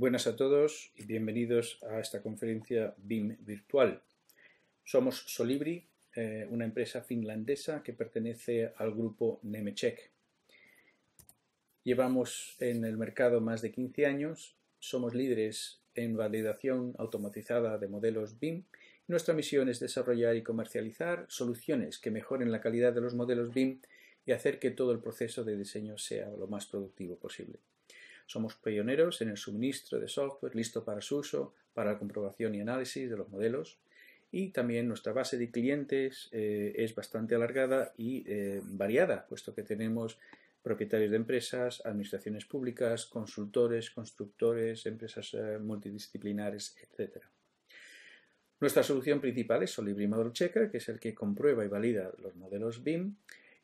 Buenas a todos y bienvenidos a esta conferencia BIM virtual. Somos Solibri, eh, una empresa finlandesa que pertenece al grupo Nemecheck. Llevamos en el mercado más de 15 años, somos líderes en validación automatizada de modelos BIM. Nuestra misión es desarrollar y comercializar soluciones que mejoren la calidad de los modelos BIM y hacer que todo el proceso de diseño sea lo más productivo posible. Somos pioneros en el suministro de software listo para su uso, para la comprobación y análisis de los modelos. Y también nuestra base de clientes eh, es bastante alargada y eh, variada, puesto que tenemos propietarios de empresas, administraciones públicas, consultores, constructores, empresas eh, multidisciplinares, etc. Nuestra solución principal es Solibri Model Checker, que es el que comprueba y valida los modelos BIM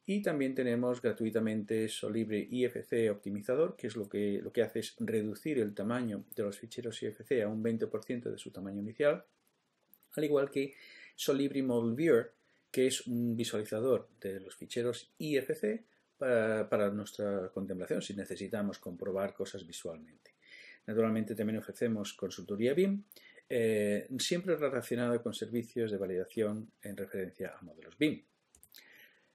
y también tenemos gratuitamente Solibre IFC optimizador, que es lo que, lo que hace es reducir el tamaño de los ficheros IFC a un 20% de su tamaño inicial, al igual que Solibri Model Viewer, que es un visualizador de los ficheros IFC para, nuestra contemplación si necesitamos comprobar cosas visualmente. Naturalmente también ofrecemos consultoría BIM, eh, siempre relacionada con servicios de validación en referencia a modelos BIM.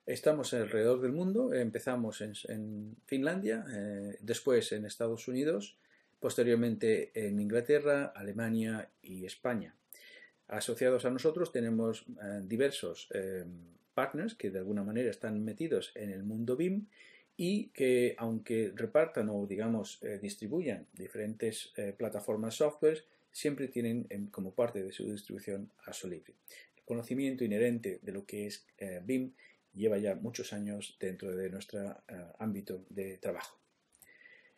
Estamos alrededor del mundo, empezamos en, Finlandia, eh, después en Estados Unidos, posteriormente en Inglaterra, Alemania y España. Asociados a nosotros tenemos eh, diversos eh, partners que de alguna manera están metidos en el mundo BIM y que aunque repartan o digamos distribuyan diferentes plataformas software, siempre tienen em, como parte de su distribución a Solibri. El conocimiento inherente de lo que es BIM lleva ya muchos años dentro de nuestro eh, ámbito de trabajo.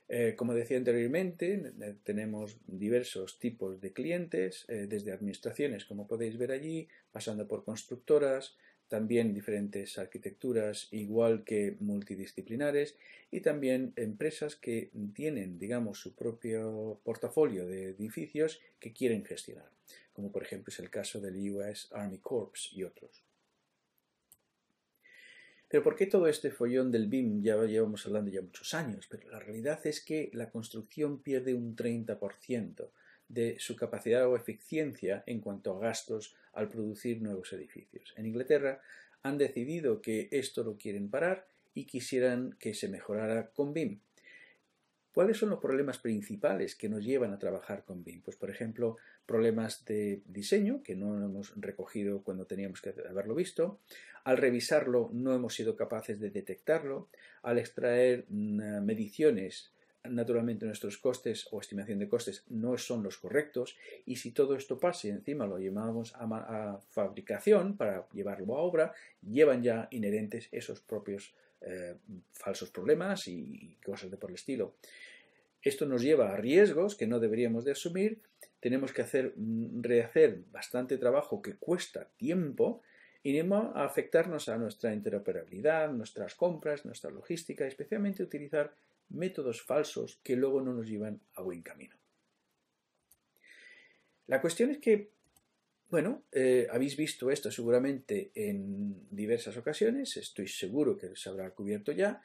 Eh, como decía anteriormente, tenemos diversos tipos de clientes, eh, desde administraciones, como podéis ver allí, pasando por constructoras, también diferentes arquitecturas, igual que multidisciplinares, y también empresas que tienen, digamos, su propio portafolio de edificios que quieren gestionar, como por ejemplo es el caso del US Army Corps y otros. Pero ¿por qué todo este follón del BIM? Ya llevamos hablando ya muchos años, pero la realidad es que la construcción pierde un 30% de su capacidad o eficiencia en cuanto a gastos al producir nuevos edificios. En Inglaterra han decidido que esto lo quieren parar y quisieran que se mejorara con BIM. ¿Cuáles son los problemas principales que nos llevan a trabajar con BIM? Pues, por ejemplo, problemas de diseño que no hemos recogido cuando teníamos que haberlo visto. Al revisarlo no hemos sido capaces de detectarlo. Al extraer mm, mediciones, naturalmente nuestros costes o estimación de costes no son los correctos. Y si todo esto pasa y encima lo llevamos a, fabricación para llevarlo a obra, llevan ya inherentes esos propios eh, falsos problemas y cosas de por el estilo. Esto nos lleva a riesgos que no deberíamos de asumir. Tenemos que hacer, mm, rehacer bastante trabajo que cuesta tiempo y a afectarnos a nuestra interoperabilidad, nuestras compras, nuestra logística, especialmente utilizar métodos falsos que luego no nos llevan a buen camino. La cuestión es que bueno, eh, habéis visto esto seguramente en diversas ocasiones, estoy seguro que se habrá cubierto ya,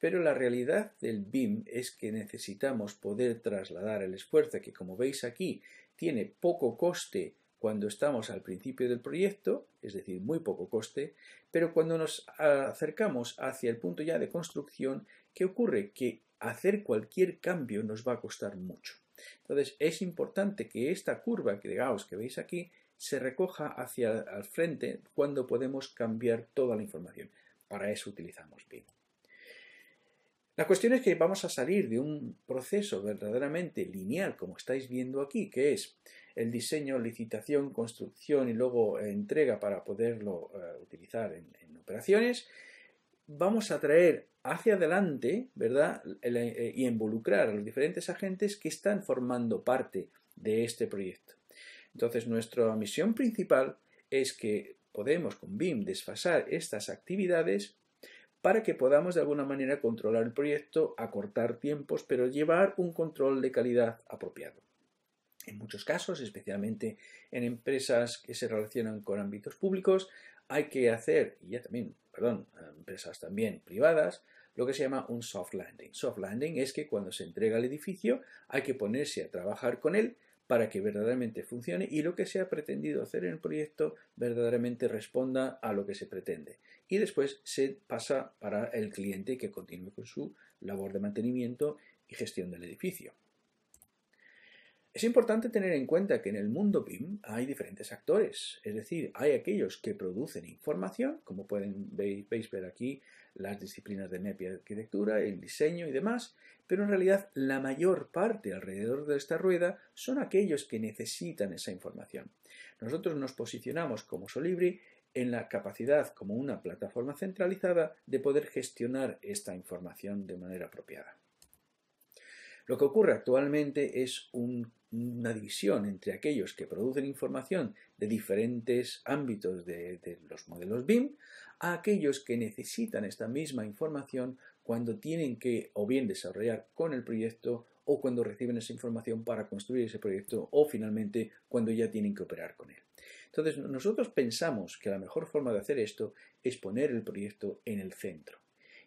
pero la realidad del BIM es que necesitamos poder trasladar el esfuerzo que, como veis aquí, tiene poco coste cuando estamos al principio del proyecto, es decir, muy poco coste, pero cuando nos acercamos hacia el punto ya de construcción, ¿qué ocurre? Que hacer cualquier cambio nos va a costar mucho. Entonces, es importante que esta curva que, que veis aquí se recoja hacia el frente cuando podemos cambiar toda la información. Para eso utilizamos BIM. La cuestión es que vamos a salir de un proceso verdaderamente lineal, como estáis viendo aquí, que es el diseño, licitación, construcción y luego entrega para poderlo eh, utilizar en, operaciones. Vamos a traer hacia adelante, ¿verdad? Eh, y involucrar a los diferentes agentes que están formando parte de este proyecto. Entonces, nuestra misión principal es que podemos con BIM desfasar estas actividades para que podamos de alguna manera controlar el proyecto, acortar tiempos, pero llevar un control de calidad apropiado. En muchos casos, especialmente en empresas que se relacionan con ámbitos públicos, hay que hacer, y ya también, perdón, empresas también privadas, lo que se llama un soft landing. Soft landing es que cuando se entrega el edificio hay que ponerse a trabajar con él para que verdaderamente funcione y lo que se ha pretendido hacer en el proyecto verdaderamente responda a lo que se pretende. Y después se pasa para el cliente que continúe con su labor de mantenimiento y gestión del edificio. Es importante tener en cuenta que en el mundo BIM hay diferentes actores, es decir, hay aquellos que producen información, como pueden ver aquí las disciplinas de MEP y arquitectura, el diseño y demás, pero en realidad la mayor parte alrededor de esta rueda son aquellos que necesitan esa información. Nosotros nos posicionamos como Solibri en la capacidad como una plataforma centralizada de poder gestionar esta información de manera apropiada. Lo que ocurre actualmente es una división entre aquellos que producen información de diferentes ámbitos de los modelos BIM a aquellos que necesitan esta misma información cuando tienen que o bien desarrollar con el proyecto o cuando reciben esa información para construir ese proyecto o finalmente cuando ya tienen que operar con él. Entonces nosotros pensamos que la mejor forma de hacer esto es poner el proyecto en el centro.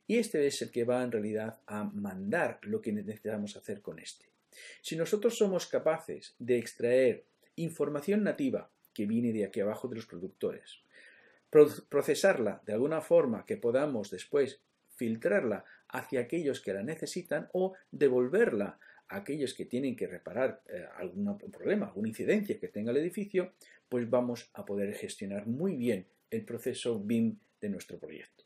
Y este es el que va en realidad a mandar lo que necesitamos hacer con este. Si nosotros somos capaces de extraer información nativa que viene de aquí abajo de los productores, procesarla de alguna forma que podamos después filtrarla hacia aquellos que la necesitan o devolverla a aquellos que tienen que reparar eh, algún problema, alguna incidencia que tenga el edificio, pues vamos a poder gestionar muy bien el proceso BIM de nuestro proyecto.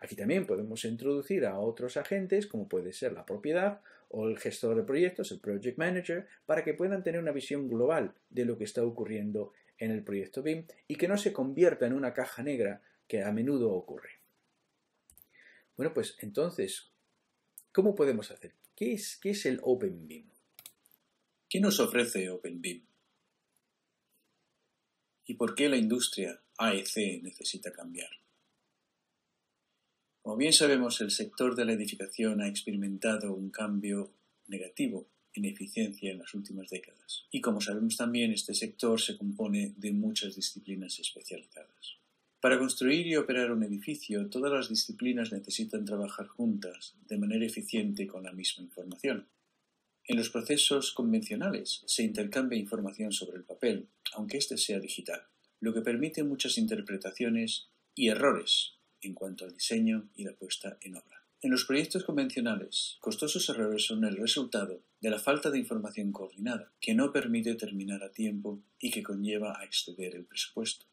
Aquí también podemos introducir a otros agentes, como puede ser la propiedad o el gestor de proyectos, el project manager, para que puedan tener una visión global de lo que está ocurriendo en el proyecto BIM y que no se convierta en una caja negra que a menudo ocurre. Bueno, pues entonces, ¿cómo podemos hacer? ¿Qué es, qué es el OpenBIM? ¿Qué nos ofrece Open BIM? ¿Y por qué la industria AEC necesita cambiar? Como bien sabemos, el sector de la edificación ha experimentado un cambio negativo en eficiencia en las últimas décadas. Y como sabemos también, este sector se compone de muchas disciplinas especializadas. Para construir y operar un edificio, todas las disciplinas necesitan trabajar juntas de manera eficiente con la misma información. En los procesos convencionales se intercambia información sobre el papel, aunque éste sea digital, lo que permite muchas interpretaciones y errores en cuanto al diseño y la puesta en obra. En los proyectos convencionales, costosos errores son el resultado de la falta de información coordinada, que no permite terminar a tiempo y que conlleva a exceder el presupuesto.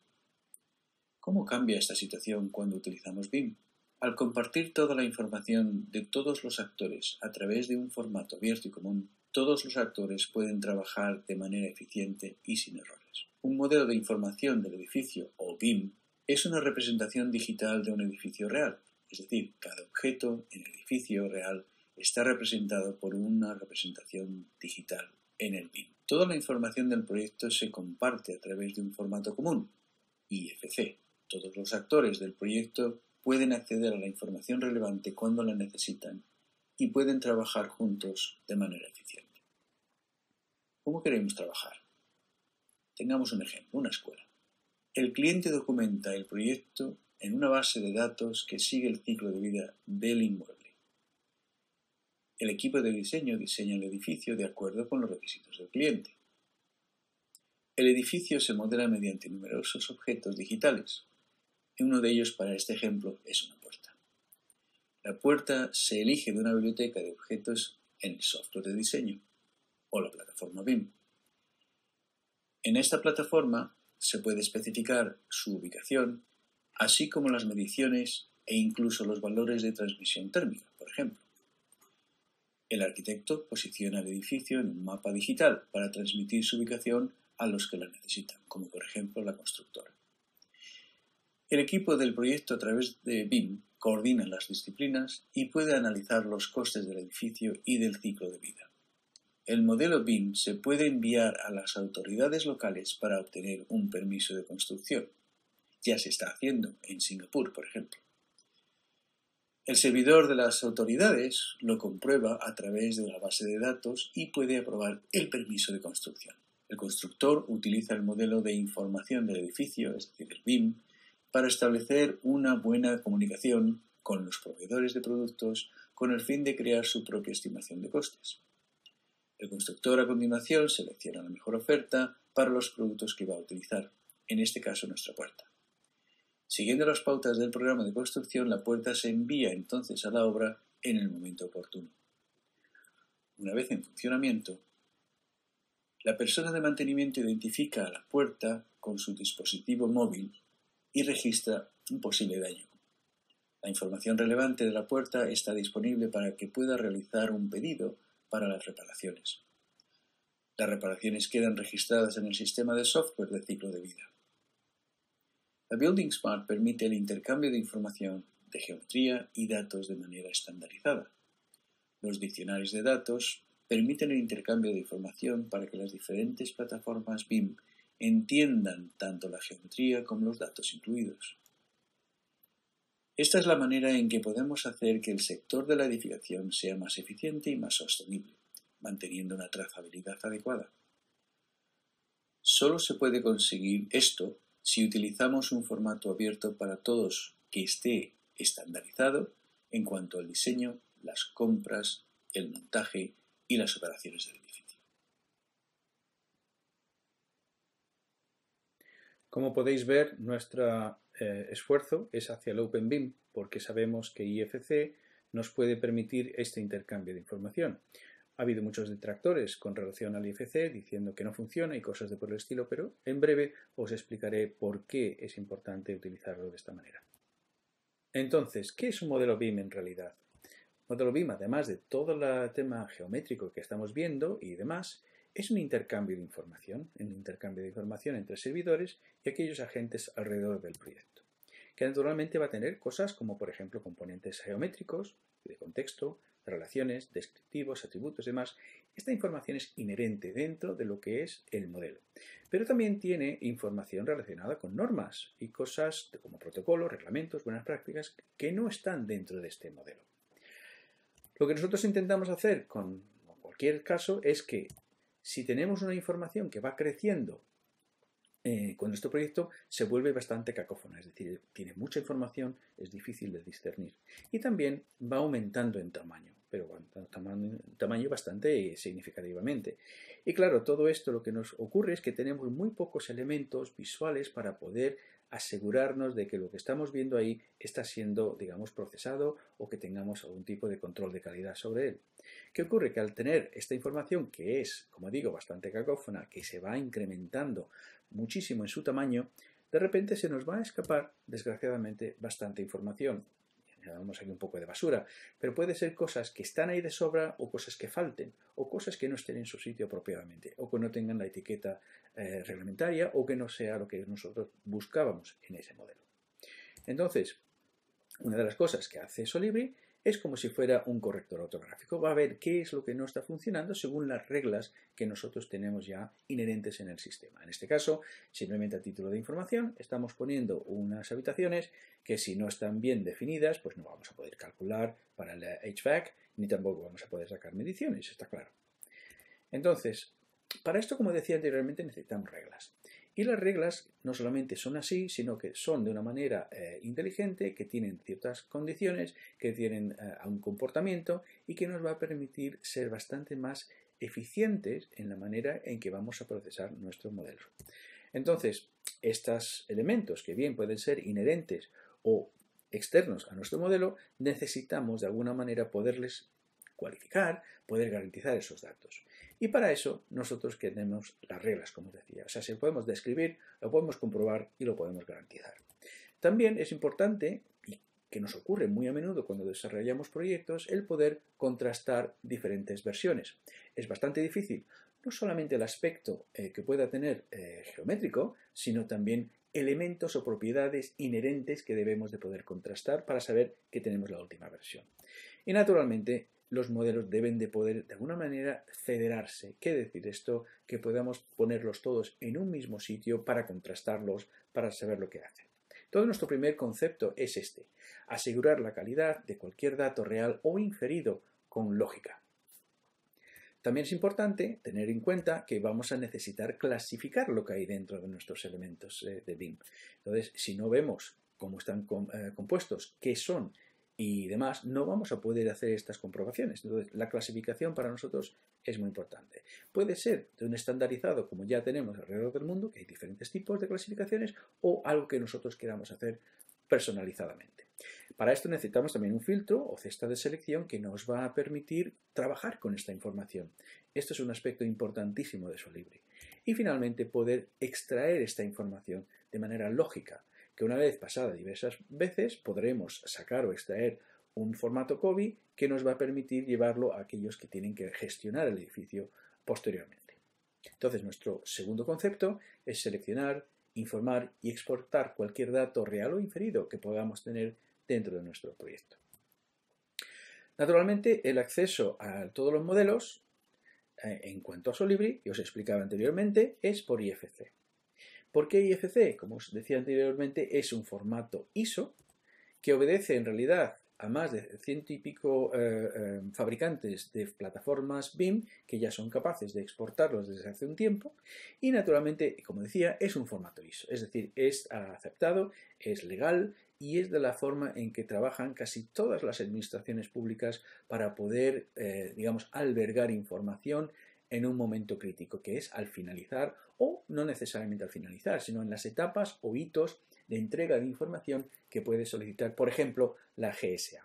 ¿Cómo cambia esta situación cuando utilizamos BIM? Al compartir toda la información de todos los actores a través de un formato abierto y común, todos los actores pueden trabajar de manera eficiente y sin errores. Un modelo de información del edificio o BIM es una representación digital de un edificio real, es decir, cada objeto en el edificio real está representado por una representación digital en el BIM. Toda la información del proyecto se comparte a través de un formato común, IFC. Todos los actores del proyecto pueden acceder a la información relevante cuando la necesitan y pueden trabajar juntos de manera eficiente. ¿Cómo queremos trabajar? Tengamos un ejemplo, una escuela. El cliente documenta el proyecto en una base de datos que sigue el ciclo de vida del inmueble. El equipo de diseño diseña el edificio de acuerdo con los requisitos del cliente. El edificio se modela mediante numerosos objetos digitales. Uno de ellos para este ejemplo es una puerta. La puerta se elige de una biblioteca de objetos en el software de diseño o la plataforma BIM. En esta plataforma se puede especificar su ubicación, así como las mediciones e incluso los valores de transmisión térmica, por ejemplo. El arquitecto posiciona el edificio en un mapa digital para transmitir su ubicación a los que la necesitan, como por ejemplo la constructora. El equipo del proyecto a través de BIM coordina las disciplinas y puede analizar los costes del edificio y del ciclo de vida. El modelo BIM se puede enviar a las autoridades locales para obtener un permiso de construcción. Ya se está haciendo en Singapur, por ejemplo. El servidor de las autoridades lo comprueba a través de la base de datos y puede aprobar el permiso de construcción. El constructor utiliza el modelo de información del edificio, es decir, el BIM, para establecer una buena comunicación con los proveedores de productos con el fin de crear su propia estimación de costes. El constructor a continuación selecciona la mejor oferta para los productos que va a utilizar, en este caso nuestra puerta. Siguiendo las pautas del programa de construcción, la puerta se envía entonces a la obra en el momento oportuno. Una vez en funcionamiento, la persona de mantenimiento identifica a la puerta con su dispositivo móvil y registra un posible daño. La información relevante de la puerta está disponible para que pueda realizar un pedido para las reparaciones. Las reparaciones quedan registradas en el sistema de software de ciclo de vida. La Building Smart permite el intercambio de información de geometría y datos de manera estandarizada. Los diccionarios de datos permiten el intercambio de información para que las diferentes plataformas BIM entiendan tanto la geometría como los datos incluidos. Esta es la manera en que podemos hacer que el sector de la edificación sea más eficiente y más sostenible, manteniendo una trazabilidad adecuada. Solo se puede conseguir esto si utilizamos un formato abierto para todos que esté estandarizado en cuanto al diseño, las compras, el montaje y las operaciones del edificio. Como podéis ver, nuestra eh, esfuerzo es hacia el OpenBIM, porque sabemos que IFC nos puede permitir este intercambio de información. Ha habido muchos detractores con relación al IFC diciendo que no funciona y cosas de por el estilo, pero en breve os explicaré por qué es importante utilizarlo de esta manera. Entonces, ¿qué es un modelo BIM en realidad? modelo BIM, además de todo el tema geométrico que estamos viendo y demás, es un intercambio de información, un intercambio de información entre servidores y aquellos agentes alrededor del proyecto que naturalmente va a tener cosas como por ejemplo componentes geométricos, de contexto, relaciones, descriptivos, atributos y demás. Esta información es inherente dentro de lo que es el modelo. Pero también tiene información relacionada con normas y cosas como protocolos, reglamentos, buenas prácticas que no están dentro de este modelo. Lo que nosotros intentamos hacer con cualquier caso es que si tenemos una información que va creciendo eh, con este proyecto se vuelve bastante cacófona, es decir, tiene mucha información, es difícil de discernir. Y también va aumentando en tamaño, pero tamaño bastante eh, significativamente. Y claro, todo esto lo que nos ocurre es que tenemos muy pocos elementos visuales para poder asegurarnos de que lo que estamos viendo ahí está siendo, digamos, procesado o que tengamos algún tipo de control de calidad sobre él. ¿Qué ocurre? Que al tener esta información, que es, como digo, bastante cacófona, que se va incrementando muchísimo en su tamaño, de repente se nos va a escapar, desgraciadamente, bastante información. Damos aquí un poco de basura, pero puede ser cosas que están ahí de sobra o cosas que falten, o cosas que no estén en su sitio apropiadamente, o que no tengan la etiqueta eh, reglamentaria o que no sea lo que nosotros buscábamos en ese modelo. Entonces, una de las cosas que hace Solibri es como si fuera un corrector ortográfico. Va a ver qué es lo que no está funcionando según las reglas que nosotros tenemos ya inherentes en el sistema. En este caso, simplemente a título de información, estamos poniendo unas habitaciones que si no están bien definidas, pues no vamos a poder calcular para el HVAC, ni tampoco vamos a poder sacar mediciones, está claro. Entonces, para esto, como decía anteriormente, necesitamos reglas. Y las reglas no solamente son así, sino que son de una manera eh, inteligente, que tienen ciertas condiciones, que tienen eh, un comportamiento y que nos va a permitir ser bastante más eficientes en la manera en que vamos a procesar nuestro modelo. Entonces, estos elementos que bien pueden ser inherentes o externos a nuestro modelo, necesitamos de alguna manera poderles cualificar, poder garantizar esos datos. Y para eso nosotros tenemos las reglas, como decía. O sea, se lo podemos describir, lo podemos comprobar y lo podemos garantizar. También es importante, y que nos ocurre muy a menudo cuando desarrollamos proyectos, el poder contrastar diferentes versiones. Es bastante difícil, no solamente el aspecto eh, que pueda tener eh, geométrico, sino también elementos o propiedades inherentes que debemos de poder contrastar para saber que tenemos la última versión. Y naturalmente los modelos deben de poder de alguna manera federarse. ¿Qué decir esto? Que podamos ponerlos todos en un mismo sitio para contrastarlos, para saber lo que hacen. Todo nuestro primer concepto es este, asegurar la calidad de cualquier dato real o inferido con lógica. También es importante tener en cuenta que vamos a necesitar clasificar lo que hay dentro de nuestros elementos eh, de BIM. Entonces, si no vemos cómo están eh, compuestos, qué son y demás, no vamos a poder hacer estas comprobaciones. Entonces, la clasificación para nosotros es muy importante. Puede ser de un estandarizado, como ya tenemos alrededor del mundo, que hay diferentes tipos de clasificaciones, o algo que nosotros queramos hacer personalizadamente. Para esto necesitamos también un filtro o cesta de selección que nos va a permitir trabajar con esta información. Esto es un aspecto importantísimo de Solibri. Y finalmente poder extraer esta información de manera lógica, que una vez pasada diversas veces podremos sacar o extraer un formato COBI que nos va a permitir llevarlo a aquellos que tienen que gestionar el edificio posteriormente. Entonces, nuestro segundo concepto es seleccionar, informar y exportar cualquier dato real o inferido que podamos tener dentro de nuestro proyecto. Naturalmente, el acceso a todos los modelos, eh, en cuanto a Solibri, que os explicaba anteriormente, es por IFC. Porque IFC, como os decía anteriormente, es un formato ISO que obedece en realidad a más de ciento y pico eh, eh, fabricantes de plataformas BIM que ya son capaces de exportarlos desde hace un tiempo y naturalmente, como decía, es un formato ISO, es decir, es aceptado, es legal y es de la forma en que trabajan casi todas las administraciones públicas para poder, eh, digamos, albergar información en un momento crítico, que es al finalizar o no necesariamente al finalizar, sino en las etapas o hitos de entrega de información que puede solicitar, por ejemplo, la GSA.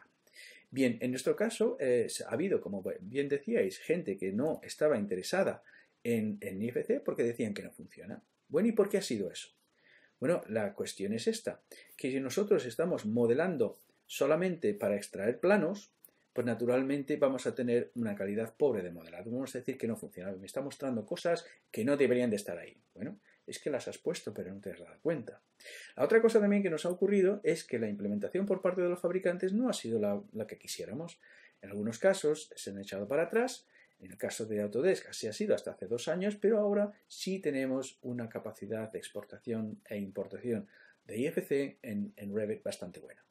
Bien, en nuestro caso eh, ha habido, como bien decíais, gente que no estaba interesada en, en IFC porque decían que no funciona. Bueno, ¿y por qué ha sido eso? Bueno, la cuestión es esta, que si nosotros estamos modelando solamente para extraer planos, pues naturalmente vamos a tener una calidad pobre de modelado. Vamos a decir que no funciona, me está mostrando cosas que no deberían de estar ahí. Bueno, es que las has puesto, pero no te has dado cuenta. La otra cosa también que nos ha ocurrido es que la implementación por parte de los fabricantes no ha sido la, que quisiéramos. En algunos casos se han echado para atrás, en el caso de Autodesk así ha sido hasta hace dos años, pero ahora sí tenemos una capacidad de exportación e importación de IFC en, en Revit bastante buena.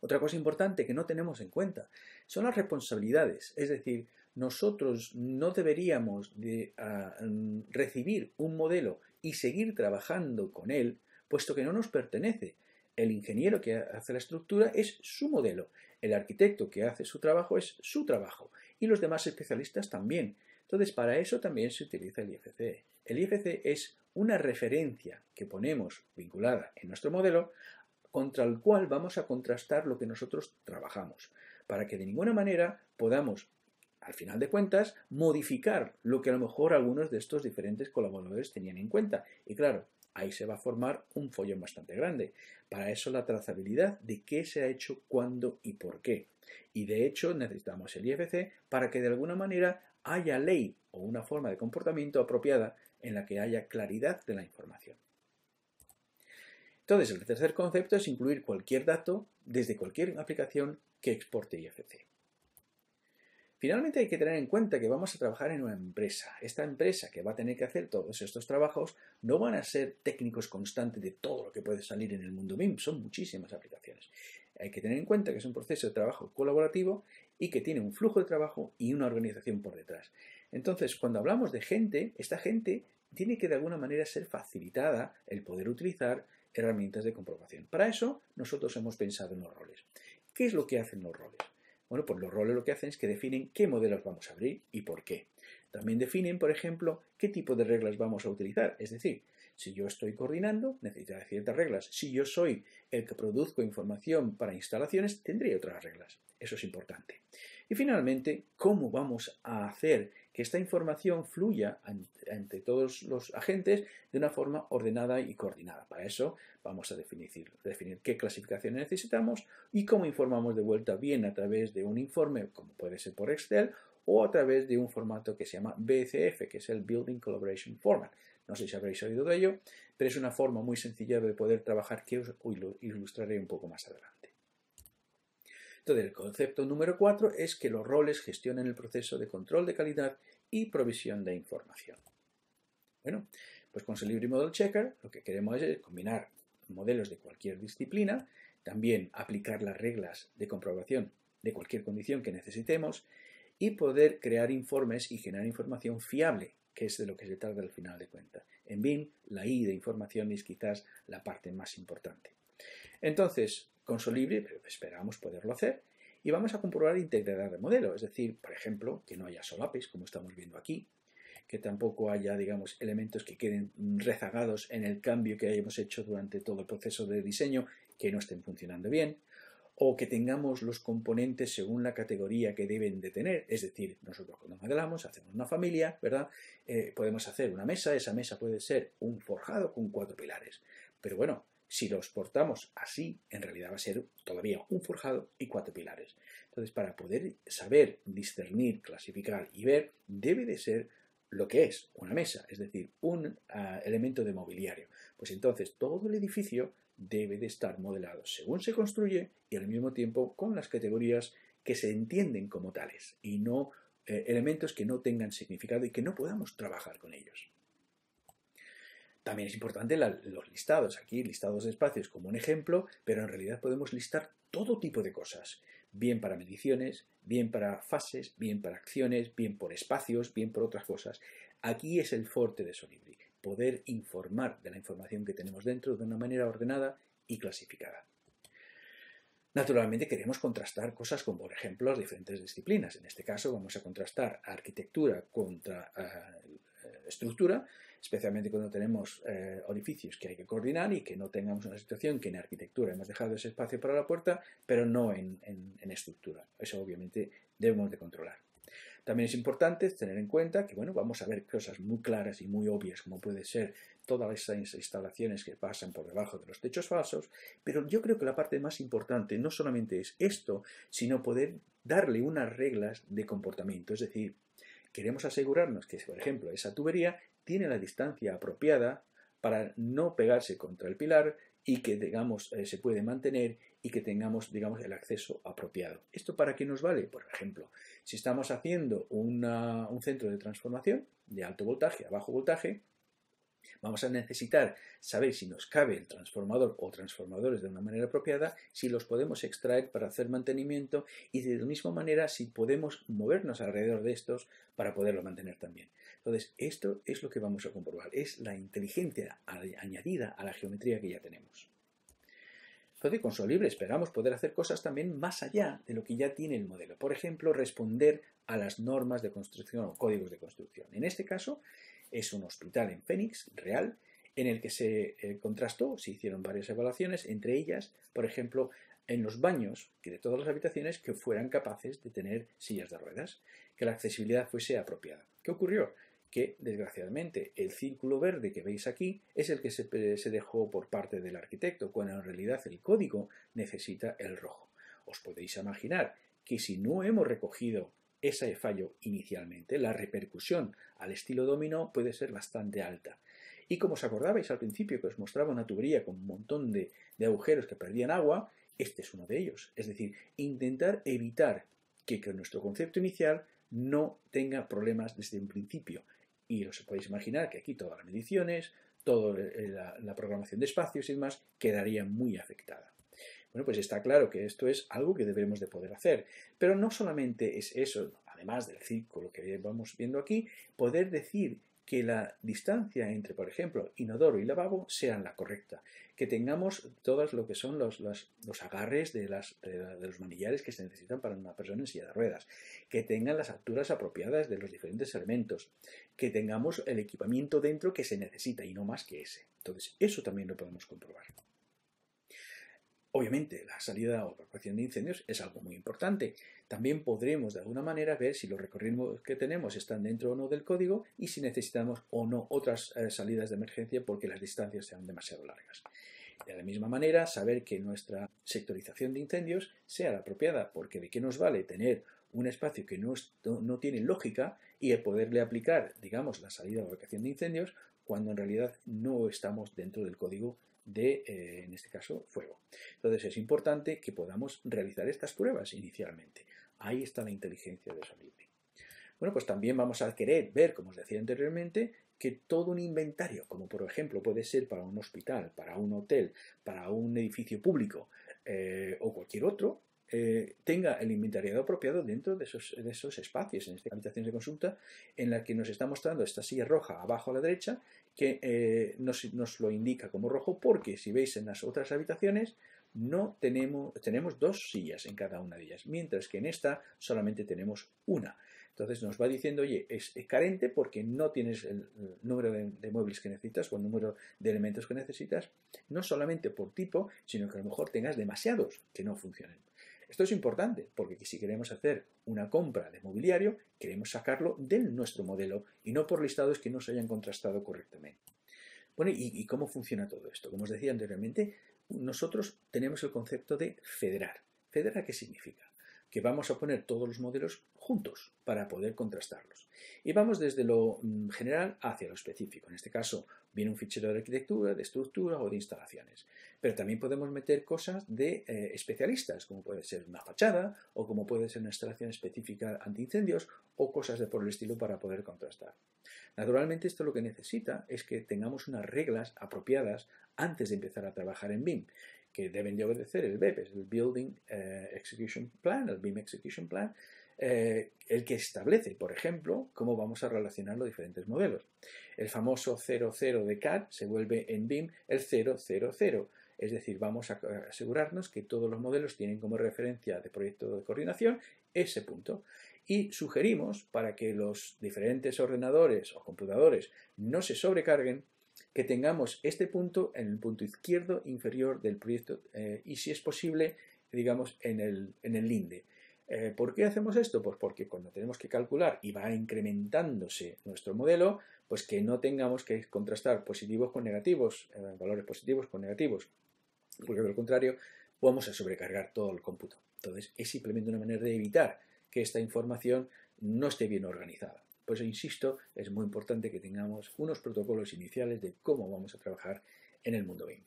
Otra cosa importante que no tenemos en cuenta son las responsabilidades, es decir, nosotros no deberíamos de, ah, mm, recibir un modelo y seguir trabajando con él, puesto que no nos pertenece. El ingeniero que hace la estructura es su modelo, el arquitecto que hace su trabajo es su trabajo y los demás especialistas también. Entonces, para eso también se utiliza el IFC. El IFC es una referencia que ponemos vinculada en nuestro modelo contra el cual vamos a contrastar lo que nosotros trabajamos, para que de ninguna manera podamos, al final de cuentas, modificar lo que a lo mejor algunos de estos diferentes colaboradores tenían en cuenta. Y claro, ahí se va a formar un follón bastante grande. Para eso la trazabilidad de qué se ha hecho, cuándo y por qué. Y de hecho necesitamos el IFC para que de alguna manera haya ley o una forma de comportamiento apropiada en la que haya claridad de la información. Entonces, el tercer concepto es incluir cualquier dato desde cualquier aplicación que exporte IFC. Finalmente hay que tener en cuenta que vamos a trabajar en una empresa. Esta empresa que va a tener que hacer todos estos trabajos no van a ser técnicos constantes de todo lo que puede salir en el mundo MIM, son muchísimas aplicaciones. Hay que tener en cuenta que es un proceso de trabajo colaborativo y que tiene un flujo de trabajo y una organización por detrás. Entonces, cuando hablamos de gente, esta gente tiene que de alguna manera ser facilitada el poder utilizar herramientas de comprobación. Para eso nosotros hemos pensado en los roles. ¿Qué es lo que hacen los roles? Bueno, pues los roles lo que hacen es que definen qué modelos vamos a abrir y por qué. También definen, por ejemplo, qué tipo de reglas vamos a utilizar. Es decir, si yo estoy coordinando, necesitaré ciertas reglas. Si yo soy el que produzco información para instalaciones, tendría otras reglas. Eso es importante. Y finalmente, ¿cómo vamos a hacer que esta información fluya ante todos los agentes de una forma ordenada y coordinada. Para eso vamos a definir, definir qué clasificaciones necesitamos y cómo informamos de vuelta bien a través de un informe, como puede ser por Excel, o a través de un formato que se llama BCF, que es el Building Collaboration Format. No sé si habréis oído de ello, pero es una forma muy sencilla de poder trabajar que os ilustraré un poco más adelante del concepto número 4 es que los roles gestionen el proceso de control de calidad y provisión de información. Bueno, pues con Solibri Model Checker lo que queremos es eh, combinar modelos de cualquier disciplina, también aplicar las reglas de comprobación de cualquier condición que necesitemos y poder crear informes y generar información fiable, que es de lo que se trata al final de cuentas. En BIM, la I de información es quizás la parte más importante. Entonces, Console libre, pero esperamos poderlo hacer. Y vamos a comprobar integridad del modelo, es decir, por ejemplo, que no haya solapes, como estamos viendo aquí, que tampoco haya, digamos, elementos que queden rezagados en el cambio que hayamos hecho durante todo el proceso de diseño que no estén funcionando bien, o que tengamos los componentes según la categoría que deben de tener, es decir, nosotros cuando modelamos hacemos una familia, ¿verdad? Eh, podemos hacer una mesa, esa mesa puede ser un forjado con cuatro pilares, pero bueno, si los portamos así, en realidad va a ser todavía un forjado y cuatro pilares. Entonces, para poder saber discernir, clasificar y ver, debe de ser lo que es una mesa, es decir, un ah, elemento de mobiliario. Pues entonces todo el edificio debe de estar modelado según se construye y al mismo tiempo con las categorías que se entienden como tales y no eh, elementos que no tengan significado y que no podamos trabajar con ellos. También es importante los listados. Aquí listados de espacios como un ejemplo, pero en realidad podemos listar todo tipo de cosas. Bien para mediciones, bien para fases, bien para acciones, bien por espacios, bien por otras cosas. Aquí es el forte de Solibri, poder informar de la información que tenemos dentro de una manera ordenada y clasificada. Naturalmente queremos contrastar cosas como, por ejemplo, las diferentes disciplinas. En este caso vamos a contrastar arquitectura contra eh, estructura especialmente cuando tenemos eh, orificios que hay que coordinar y que no tengamos una situación que en arquitectura hemos dejado ese espacio para la puerta, pero no en, estructura. Eso obviamente debemos de controlar. También es importante tener en cuenta que, bueno, vamos a ver cosas muy claras y muy obvias, como puede ser todas esas instalaciones que pasan por debajo de los techos falsos, pero yo creo que la parte más importante no solamente es esto, sino poder darle unas reglas de comportamiento. Es decir, queremos asegurarnos que, por ejemplo, esa tubería tiene la distancia apropiada para no pegarse contra el pilar y que, eh, se puede mantener y que tengamos, el acceso apropiado. ¿Esto para qué nos vale? Por ejemplo, si estamos haciendo un centro de transformación de alto voltaje a bajo voltaje, Vamos a necesitar saber si nos cabe el transformador o transformadores de una manera apropiada, si los podemos extraer para hacer mantenimiento y de la misma manera si podemos movernos alrededor de estos para poderlo mantener también. Entonces, esto es lo que vamos a comprobar, es la inteligencia añadida a la geometría que ya tenemos. Entonces, con Solibre esperamos poder hacer cosas también más allá de lo que ya tiene el modelo. Por ejemplo, responder a las normas de construcción o códigos de construcción. En este caso, es un hospital en Phoenix, real, en el que se eh, contrastó, se hicieron varias evaluaciones, entre ellas, por ejemplo, en los baños de todas las habitaciones que fueran capaces de tener sillas de ruedas, que la accesibilidad fuese apropiada. ¿Qué ocurrió? que desgraciadamente el círculo verde que veis aquí es el que eh, se, dejó por parte del arquitecto, cuando en realidad el código necesita el rojo. Os podéis imaginar que si no hemos recogido ese fallo inicialmente, la repercusión al estilo dominó puede ser bastante alta. Y como os acordabais al principio que os mostraba una tubería con un montón de, agujeros que perdían agua, este es uno de ellos. Es decir, intentar evitar que, que nuestro concepto inicial no tenga problemas desde un principio, y os podéis imaginar que aquí todas las mediciones, toda la, programación de espacios y demás quedaría muy afectada. Bueno, pues está claro que esto es algo que debemos de poder hacer. Pero no solamente es eso, además del círculo que vamos viendo aquí, poder decir que la distancia entre, por ejemplo, inodoro y lavabo sea la correcta, que tengamos todas lo que son los, los, agarres de, las, de, de, los manillares que se necesitan para una persona en silla de ruedas, que tengan las alturas apropiadas de los diferentes elementos, que tengamos el equipamiento dentro que se necesita y no más que ese. Entonces, eso también lo podemos comprobar. Obviamente, la salida o evacuación de incendios es algo muy importante. También podremos de alguna manera ver si los recorridos que tenemos están dentro o no del código y si necesitamos o no otras eh, salidas de emergencia porque las distancias sean demasiado largas. De la misma manera, saber que nuestra sectorización de incendios sea la apropiada, porque de qué nos vale tener un espacio que no, tiene lógica y poderle aplicar, digamos, la salida o evacuación de incendios cuando en realidad no estamos dentro del código de, eh, en este caso, fuego. Entonces es importante que podamos realizar estas pruebas inicialmente. Ahí está la inteligencia de Salibre. Bueno, pues también vamos a querer ver, como os decía anteriormente, que todo un inventario, como por ejemplo puede ser para un hospital, para un hotel, para un edificio público eh, o cualquier otro, eh, tenga el inventariado apropiado dentro de esos, espacios, en esta habitaciones de consulta, en la que nos está mostrando esta silla roja abajo a la derecha que eh, nos, lo indica como rojo porque si veis en las otras habitaciones no tenemos, tenemos dos sillas en cada una de ellas, mientras que en esta solamente tenemos una. Entonces nos va diciendo, oye, es, carente porque no tienes el, número de, de, muebles que necesitas o el número de elementos que necesitas, no solamente por tipo, sino que a lo mejor tengas demasiados que no funcionen. Esto es importante porque si queremos hacer una compra de mobiliario, queremos sacarlo de nuestro modelo y no por listados que no se hayan contrastado correctamente. Bueno, ¿y, ¿y, cómo funciona todo esto? Como os decía anteriormente, nosotros tenemos el concepto de federar. ¿Federar qué significa? que vamos a poner todos los modelos juntos para poder contrastarlos. Y vamos desde lo mm, general hacia lo específico. En este caso viene un fichero de arquitectura, de estructura o de instalaciones. Pero también podemos meter cosas de eh, especialistas, como puede ser una fachada o como puede ser una instalación específica antiincendios o cosas de por el estilo para poder contrastar. Naturalmente esto lo que necesita es que tengamos unas reglas apropiadas antes de empezar a trabajar en BIM que deben de obedecer el BEP, el Building eh, Execution Plan, el BIM Execution Plan, eh, el que establece, por ejemplo, cómo vamos a relacionar los diferentes modelos. El famoso 00 de CAD se vuelve en BIM el 000, es decir, vamos a asegurarnos que todos los modelos tienen como referencia de proyecto de coordinación ese punto. Y sugerimos para que los diferentes ordenadores o computadores no se sobrecarguen, que tengamos este punto en el punto izquierdo inferior del proyecto eh, y si es posible, digamos, en el, en el linde. Eh, ¿Por qué hacemos esto? Pues porque cuando tenemos que calcular y va incrementándose nuestro modelo, pues que no tengamos que contrastar positivos con negativos, eh, valores positivos con negativos, porque por contrario vamos a sobrecargar todo el cómputo. Entonces es simplemente una manera de evitar que esta información no esté bien organizada. Por eso, insisto, es muy importante que tengamos unos protocolos iniciales de cómo vamos a trabajar en el mundo BIM.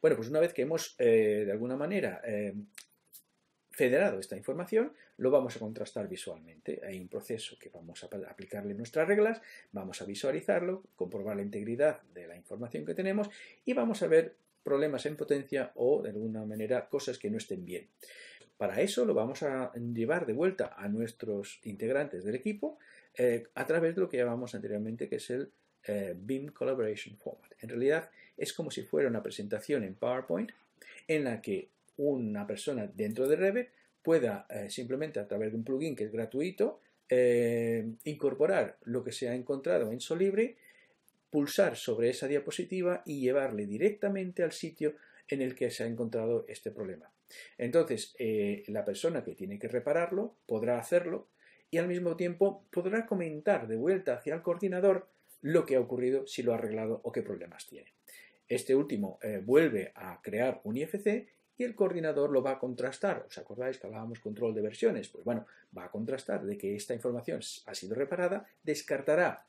Bueno, pues una vez que hemos, eh, de alguna manera, em, federado esta información, lo vamos a contrastar visualmente. Hay un proceso que vamos a aplicarle nuestras reglas, vamos a visualizarlo, comprobar la integridad de la información que tenemos y vamos a ver problemas en potencia o, de alguna manera, cosas que no estén bien. Para eso lo vamos a llevar de vuelta a nuestros integrantes del equipo eh, a través de lo que llamamos anteriormente que es el eh, beam BIM Collaboration Format. En realidad es como si fuera una presentación en PowerPoint en la que una persona dentro de Revit pueda eh, simplemente a través de un plugin que es gratuito incorporar lo que se ha encontrado en Solibri, pulsar sobre esa diapositiva y llevarle directamente al sitio en el que se ha encontrado este problema. Entonces, la persona que tiene que repararlo podrá hacerlo y al mismo tiempo podrá comentar de vuelta hacia el coordinador lo que ha ocurrido, si lo ha arreglado o qué problemas tiene. Este último eh, vuelve a crear un IFC y el coordinador lo va a contrastar. ¿Os acordáis que hablábamos control de versiones? Pues bueno, va a contrastar de que esta información ha sido reparada, descartará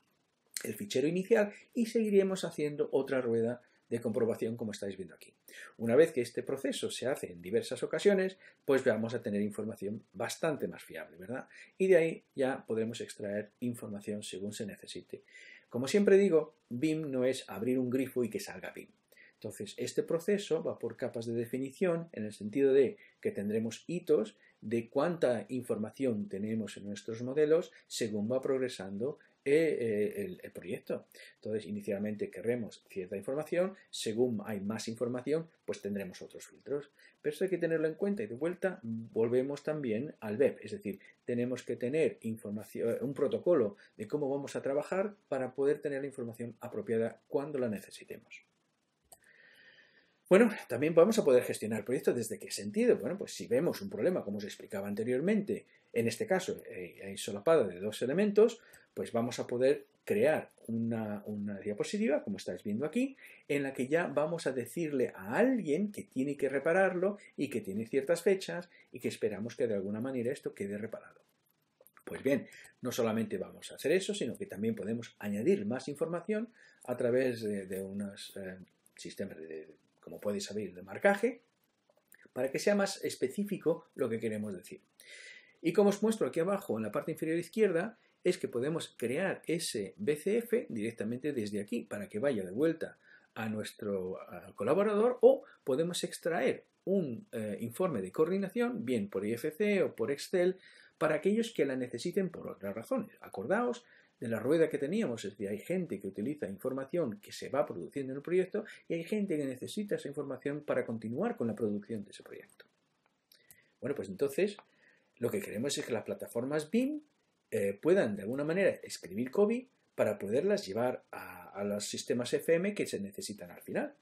el fichero inicial y seguiremos haciendo otra rueda de comprobación como estáis viendo aquí. Una vez que este proceso se hace en diversas ocasiones, pues vamos a tener información bastante más fiable, ¿verdad? Y de ahí ya podremos extraer información según se necesite. Como siempre digo, BIM no es abrir un grifo y que salga BIM. Entonces, este proceso va por capas de definición en el sentido de que tendremos hitos de cuánta información tenemos en nuestros modelos según va progresando eh, eh, el, proyecto. Entonces, inicialmente queremos cierta información, según hay más información, pues tendremos otros filtros. Pero eso hay que tenerlo en cuenta y de vuelta volvemos también al web, es decir, tenemos que tener información, un protocolo de cómo vamos a trabajar para poder tener la información apropiada cuando la necesitemos. Bueno, también vamos a poder gestionar proyectos. ¿Desde qué sentido? Bueno, pues si vemos un problema, como os explicaba anteriormente, en este caso eh, hay solapada de dos elementos, pues vamos a poder crear una, diapositiva, como estáis viendo aquí, en la que ya vamos a decirle a alguien que tiene que repararlo y que tiene ciertas fechas y que esperamos que de alguna manera esto quede reparado. Pues bien, no solamente vamos a hacer eso, sino que también podemos añadir más información a través de, unos eh, sistemas, de, como podéis saber, de marcaje, para que sea más específico lo que queremos decir. Y como os muestro aquí abajo, en la parte inferior izquierda, es que podemos crear ese BCF directamente desde aquí para que vaya de vuelta a nuestro colaborador o podemos extraer un eh, informe de coordinación, bien por IFC o por Excel, para aquellos que la necesiten por otras razones. Acordaos de la rueda que teníamos, es decir, hay gente que utiliza información que se va produciendo en el proyecto y hay gente que necesita esa información para continuar con la producción de ese proyecto. Bueno, pues entonces lo que queremos es que las plataformas BIM eh, puedan de alguna manera escribir COVID para poderlas llevar a, los sistemas FM que se necesitan al final.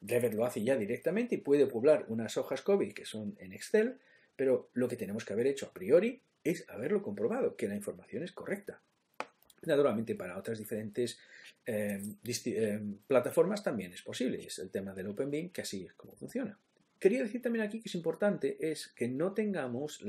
Revit lo hace ya directamente y puede poblar unas hojas COVID que son en Excel, pero lo que tenemos que haber hecho a priori es haberlo comprobado, que la información es correcta. Naturalmente para otras diferentes eh, eh, plataformas también es posible, es el tema del Open que así es como funciona. Quería decir también aquí que es importante es que no tengamos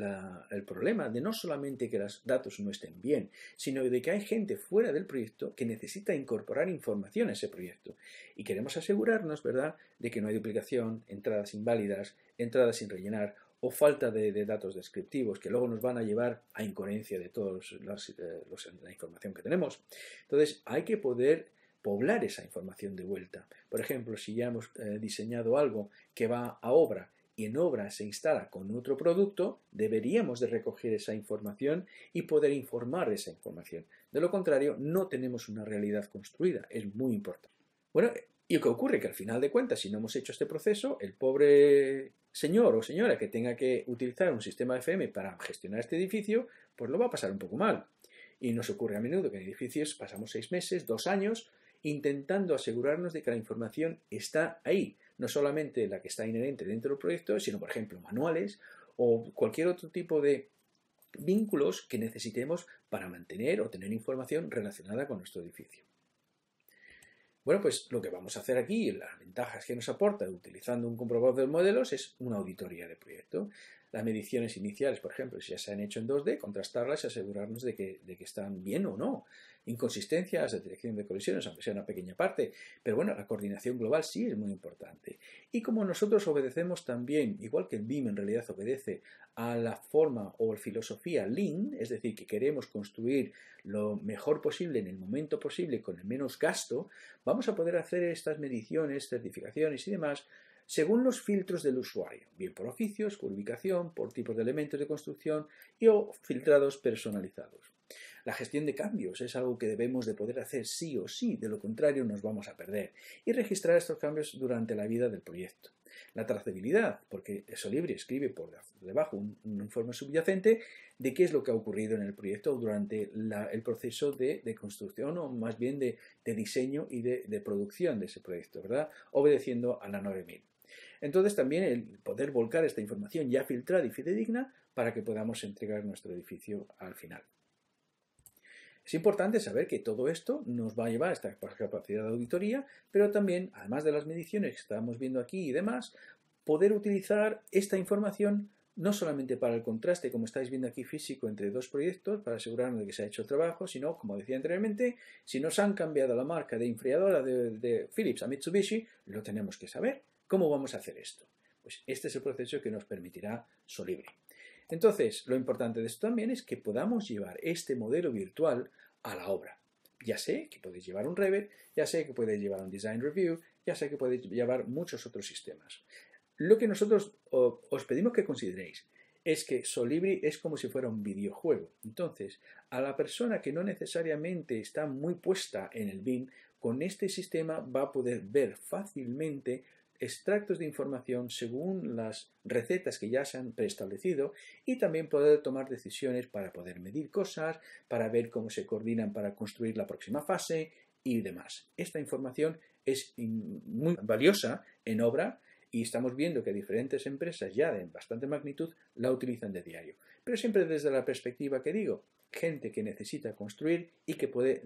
el problema de no solamente que los datos no estén bien, sino de que hay gente fuera del proyecto que necesita incorporar información a ese proyecto. Y queremos asegurarnos, ¿verdad?, de que no hay duplicación, entradas inválidas, entradas sin rellenar o falta de, datos descriptivos que luego nos van a llevar a incoherencia de toda eh, eh, la información que tenemos. Entonces, hay que poder poblar esa información de vuelta. Por ejemplo, si ya hemos eh, diseñado algo que va a obra y en obra se instala con otro producto, deberíamos de recoger esa información y poder informar esa información. De lo contrario, no tenemos una realidad construida. Es muy importante. Bueno, ¿y qué ocurre? Que al final de cuentas, si no hemos hecho este proceso, el pobre señor o señora que tenga que utilizar un sistema FM para gestionar este edificio, pues lo va a pasar un poco mal. Y nos ocurre a menudo que en edificios pasamos seis meses, dos años, intentando asegurarnos de que la información está ahí, no solamente la que está inherente dentro del proyecto, sino, por ejemplo, manuales o cualquier otro tipo de vínculos que necesitemos para mantener o tener información relacionada con nuestro edificio. Bueno, pues lo que vamos a hacer aquí, las ventajas que nos aporta utilizando un comprobador de modelos es una auditoría de proyecto. Las mediciones iniciales, por ejemplo, si ya se han hecho en 2D, contrastarlas y asegurarnos de que, de que están bien o no inconsistencias, de dirección de colisiones, aunque sea una pequeña parte, pero bueno, la coordinación global sí es muy importante. Y como nosotros obedecemos también, igual que el BIM en realidad obedece a la forma o filosofía lean, es decir, que queremos construir lo mejor posible en el momento posible con el menos gasto, vamos a poder hacer estas mediciones, certificaciones y demás según los filtros del usuario, bien por oficios, por ubicación, por tipos de elementos de construcción y o filtrados personalizados. La gestión de cambios es algo que debemos de poder hacer sí o sí, de lo contrario nos vamos a perder, y registrar estos cambios durante la vida del proyecto. La trazabilidad, porque Solibri escribe por debajo un, informe subyacente de qué es lo que ha ocurrido en el proyecto durante el proceso de, construcción o más bien de, diseño y de, producción de ese proyecto, ¿verdad? Obedeciendo a la 9000. Entonces también el poder volcar esta información ya filtrada y fidedigna para que podamos entregar nuestro edificio al final. Es importante saber que todo esto nos va a llevar a esta capacidad de auditoría, pero también, además de las mediciones que estamos viendo aquí y demás, poder utilizar esta información no solamente para el contraste, como estáis viendo aquí físico entre dos proyectos, para asegurarnos de que se ha hecho el trabajo, sino, como decía anteriormente, si nos han cambiado la marca de enfriadora de, de Philips a Mitsubishi, lo tenemos que saber. ¿Cómo vamos a hacer esto? Pues este es el proceso que nos permitirá Solibre. Entonces, lo importante de esto también es que podamos llevar este modelo virtual a la obra. Ya sé que podéis llevar un Revit, ya sé que podéis llevar un Design Review, ya sé que podéis llevar muchos otros sistemas. Lo que nosotros os pedimos que consideréis es que Solibri es como si fuera un videojuego. Entonces, a la persona que no necesariamente está muy puesta en el BIM, con este sistema va a poder ver fácilmente extractos de información según las recetas que ya se han preestablecido y también poder tomar decisiones para poder medir cosas, para ver cómo se coordinan para construir la próxima fase y demás. Esta información es muy valiosa en obra y estamos viendo que diferentes empresas ya de bastante magnitud la utilizan de diario. Pero siempre desde la perspectiva que digo, gente que necesita construir y que puede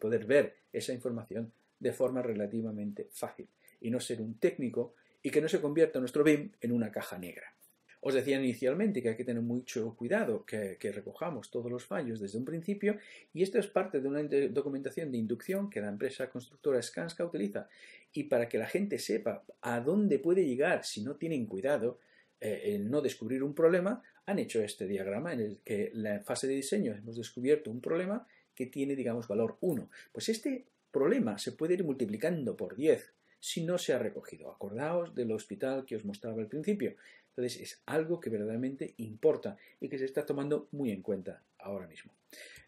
poder ver esa información de forma relativamente fácil y no ser un técnico y que no se convierta nuestro BIM en una caja negra. Os decía inicialmente que hay que tener mucho cuidado que, recojamos todos los fallos desde un principio y esto es parte de una documentación de inducción que la empresa constructora Skanska utiliza y para que la gente sepa a dónde puede llegar si no tienen cuidado eh, en no descubrir un problema, han hecho este diagrama en el que en la fase de diseño hemos descubierto un problema que tiene, digamos, valor 1. Pues este problema se puede ir multiplicando por 10, si no se ha recogido. Acordaos del hospital que os mostraba al principio. Entonces es algo que verdaderamente importa y que se está tomando muy en cuenta ahora mismo.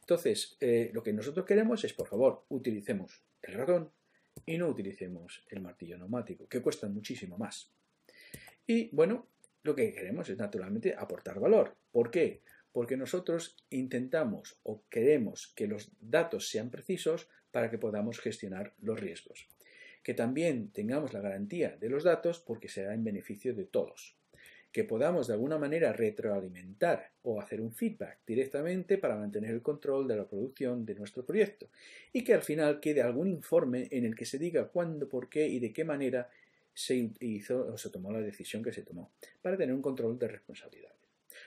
Entonces, eh, lo que nosotros queremos es, por favor, utilicemos el ratón y no utilicemos el martillo neumático, que cuesta muchísimo más. Y bueno, lo que queremos es naturalmente aportar valor. ¿Por qué? Porque nosotros intentamos o queremos que los datos sean precisos para que podamos gestionar los riesgos que también tengamos la garantía de los datos porque será en beneficio de todos, que podamos de alguna manera retroalimentar o hacer un feedback directamente para mantener el control de la producción de nuestro proyecto y que al final quede algún informe en el que se diga cuándo, por qué y de qué manera se hizo o se tomó la decisión que se tomó para tener un control de responsabilidades.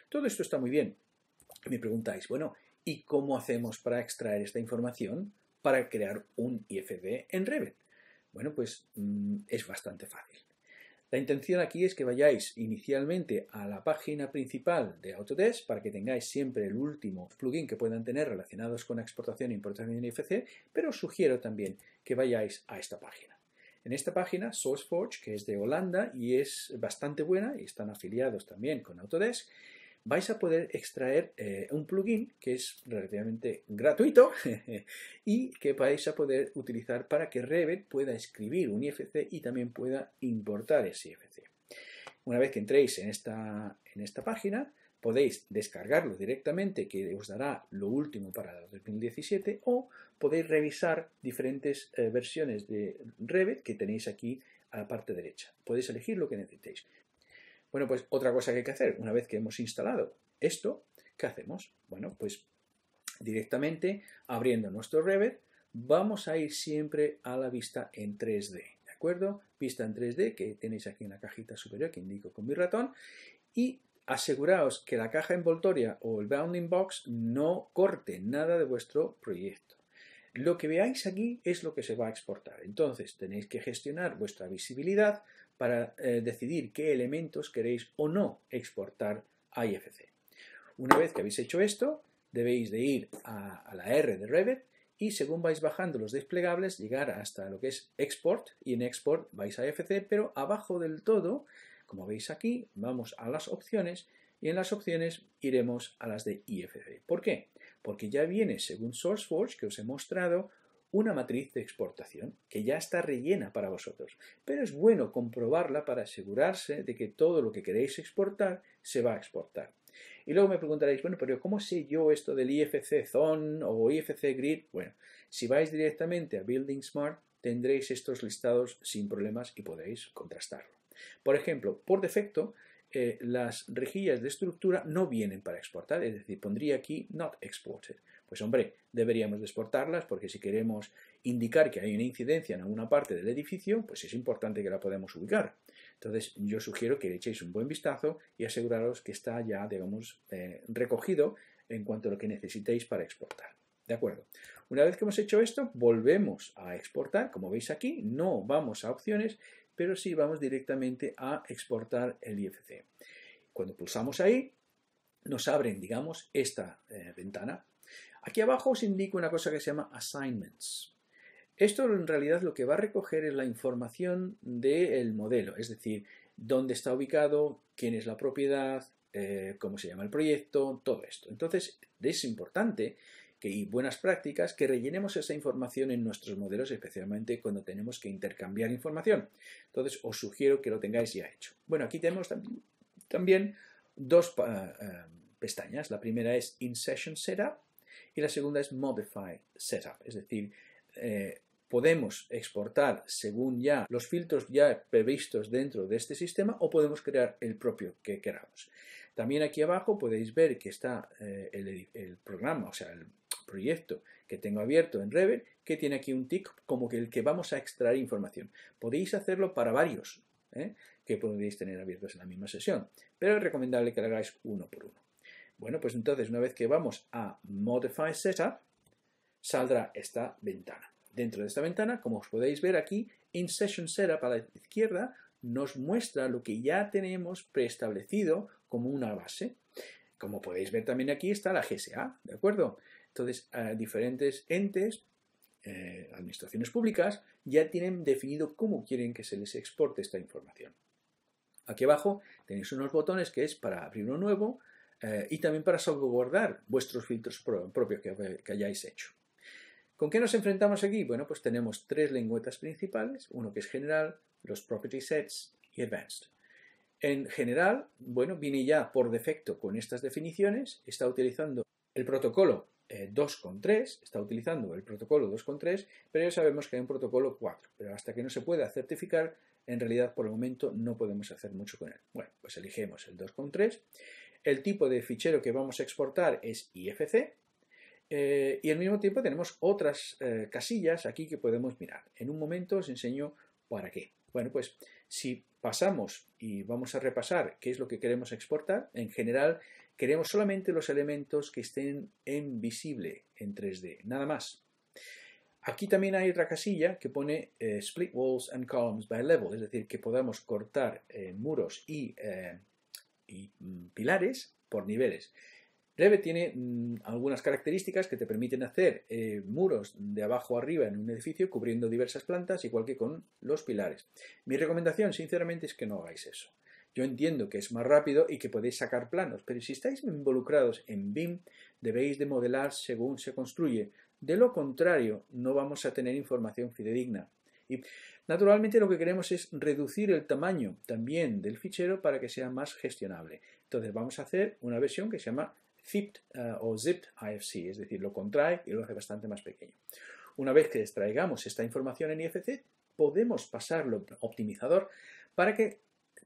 Todo esto está muy bien. Me preguntáis, bueno, ¿y cómo hacemos para extraer esta información para crear un IFD en Revit? Bueno, pues mm, es bastante fácil. La intención aquí es que vayáis inicialmente a la página principal de Autodesk para que tengáis siempre el último plugin que puedan tener relacionados con exportación e importación de IFC, pero os sugiero también que vayáis a esta página. En esta página, SourceForge, que es de Holanda y es bastante buena, y están afiliados también con Autodesk, vais a poder extraer eh, un plugin que es relativamente gratuito y que vais a poder utilizar para que Revit pueda escribir un IFC y también pueda importar ese IFC. Una vez que entréis en esta, página, podéis descargarlo directamente, que os dará lo último para 2017, o podéis revisar diferentes eh, versiones de Revit que tenéis aquí a la parte derecha. Podéis elegir lo que necesitéis. Bueno, pues otra cosa que hay que hacer, una vez que hemos instalado esto, ¿qué hacemos? Bueno, pues directamente abriendo nuestro Revit, vamos a ir siempre a la vista en 3D, ¿de acuerdo? Vista en 3D que tenéis aquí en la cajita superior que indico con mi ratón y aseguraos que la caja envoltoria o el bounding box no corte nada de vuestro proyecto. Lo que veáis aquí es lo que se va a exportar. Entonces tenéis que gestionar vuestra visibilidad para eh, decidir qué elementos queréis o no exportar a IFC. Una vez que habéis hecho esto, debéis de ir a, a la R de Revit y según vais bajando los desplegables, llegar hasta lo que es Export y en Export vais a IFC, pero abajo del todo, como veis aquí, vamos a las opciones y en las opciones iremos a las de IFC. ¿Por qué? Porque ya viene, según SourceForge que os he mostrado, una matriz de exportación que ya está rellena para vosotros, pero es bueno comprobarla para asegurarse de que todo lo que queréis exportar se va a exportar. Y luego me preguntaréis, bueno, pero ¿cómo sé yo esto del IFC Zone o IFC Grid? Bueno, si vais directamente a Building Smart, tendréis estos listados sin problemas y podéis contrastarlo. Por ejemplo, por defecto, eh, las rejillas de estructura no vienen para exportar, es decir, pondría aquí not exported. Pues hombre, deberíamos de exportarlas porque si queremos indicar que hay una incidencia en alguna parte del edificio, pues es importante que la podamos ubicar. Entonces yo sugiero que le echéis un buen vistazo y aseguraros que está ya, digamos, eh, recogido en cuanto a lo que necesitéis para exportar. ¿De acuerdo? Una vez que hemos hecho esto, volvemos a exportar. Como veis aquí, no vamos a opciones, pero sí vamos directamente a exportar el IFC. Cuando pulsamos ahí, nos abren, digamos, esta eh, ventana. Aquí abajo os indico una cosa que se llama assignments. Esto en realidad lo que va a recoger es la información del modelo, es decir, dónde está ubicado, quién es la propiedad, eh, cómo se llama el proyecto, todo esto. Entonces es importante que, y buenas prácticas que rellenemos esa información en nuestros modelos, especialmente cuando tenemos que intercambiar información. Entonces os sugiero que lo tengáis ya hecho. Bueno, aquí tenemos también, dos eh, pestañas. La primera es In Session Setup y la segunda es Modify Setup, es decir, eh, podemos exportar según ya los filtros ya previstos dentro de este sistema o podemos crear el propio que queramos. También aquí abajo podéis ver que está eh, el, programa, o sea, el proyecto que tengo abierto en Revit, que tiene aquí un tick como que el que vamos a extraer información. Podéis hacerlo para varios ¿eh? que podéis tener abiertos en la misma sesión, pero es recomendable que lo hagáis uno por uno. Bueno, pues entonces una vez que vamos a Modify Setup, saldrá esta ventana. Dentro de esta ventana, como os podéis ver aquí, In Session Setup a la izquierda nos muestra lo que ya tenemos preestablecido como una base. Como podéis ver también aquí está la GSA, ¿de acuerdo? Entonces, eh, diferentes entes, eh, administraciones públicas, ya tienen definido cómo quieren que se les exporte esta información. Aquí abajo tenéis unos botones que es para abrir uno nuevo, eh, y también para salvaguardar vuestros filtros propios que, hayáis hecho. ¿Con qué nos enfrentamos aquí? Bueno, pues tenemos tres lengüetas principales, uno que es general, los property sets y advanced. En general, bueno, viene ya por defecto con estas definiciones, está utilizando el protocolo 2.3, eh, está utilizando el protocolo 2.3, pero ya sabemos que hay un protocolo 4, pero hasta que no se pueda certificar, en realidad por el momento no podemos hacer mucho con él. Bueno, pues elegimos el 2.3 el tipo de fichero que vamos a exportar es IFC, eh, y al mismo tiempo tenemos otras eh, casillas aquí que podemos mirar. En un momento os enseño para qué. Bueno, pues si pasamos y vamos a repasar qué es lo que queremos exportar, en general queremos solamente los elementos que estén en visible en 3D, nada más. Aquí también hay otra casilla que pone eh, Split Walls and Columns by Level, es decir, que podamos cortar muros y Mm, pilares por niveles. Revit tiene mm, algunas características que te permiten hacer eh, muros de abajo arriba en un edificio cubriendo diversas plantas, igual que con los pilares. Mi recomendación, sinceramente, es que no hagáis eso. Yo entiendo que es más rápido y que podéis sacar planos, pero si estáis involucrados en BIM, debéis de modelar según se construye. De lo contrario, no vamos a tener información fidedigna. Y naturalmente lo que queremos es reducir el tamaño también del fichero para que sea más gestionable. Entonces vamos a hacer una versión que se llama zipped eh, o zipped IFC, es decir, lo contrae y lo hace bastante más pequeño. Una vez que extraigamos esta información en IFC, podemos pasarlo optimizador para que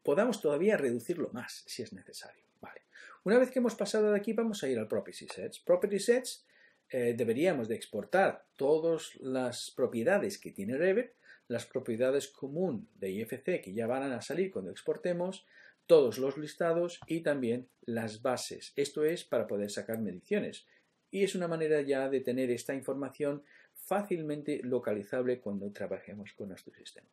podamos todavía reducirlo más si es necesario. Vale. Una vez que hemos pasado de aquí, vamos a ir al Property Sets. Property Sets eh, deberíamos de exportar todas las propiedades que tiene Revit las propiedades común de IFC que ya van a salir cuando exportemos, todos los listados y también las bases. Esto es para poder sacar mediciones. Y es una manera ya de tener esta información fácilmente localizable cuando trabajemos con nuestro sistema.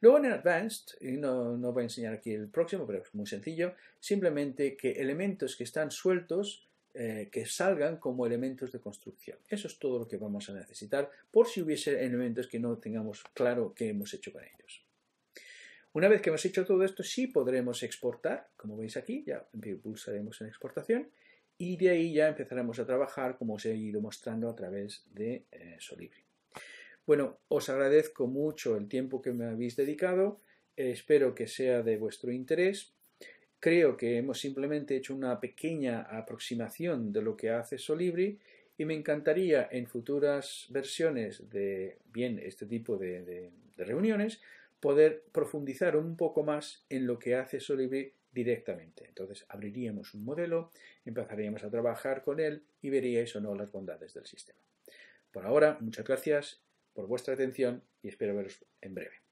Luego en Advanced, no, no voy a enseñar aquí el próximo, pero es muy sencillo, simplemente que elementos que están sueltos eh, que salgan como elementos de construcción. Eso es todo lo que vamos a necesitar por si hubiese elementos que no tengamos claro qué hemos hecho con ellos. Una vez que hemos hecho todo esto, sí podremos exportar, como veis aquí, ya pulsaremos en exportación y de ahí ya empezaremos a trabajar como os he ido mostrando a través de eh, Solibri. Bueno, os agradezco mucho el tiempo que me habéis dedicado, espero que sea de vuestro interés Creo que hemos simplemente hecho una pequeña aproximación de lo que hace Solibri y me encantaría en futuras versiones de bien este tipo de, reuniones poder profundizar un poco más en lo que hace Solibri directamente. Entonces abriríamos un modelo, empezaríamos a trabajar con él y veríais o no las bondades del sistema. Por ahora, muchas gracias por vuestra atención y espero veros en breve.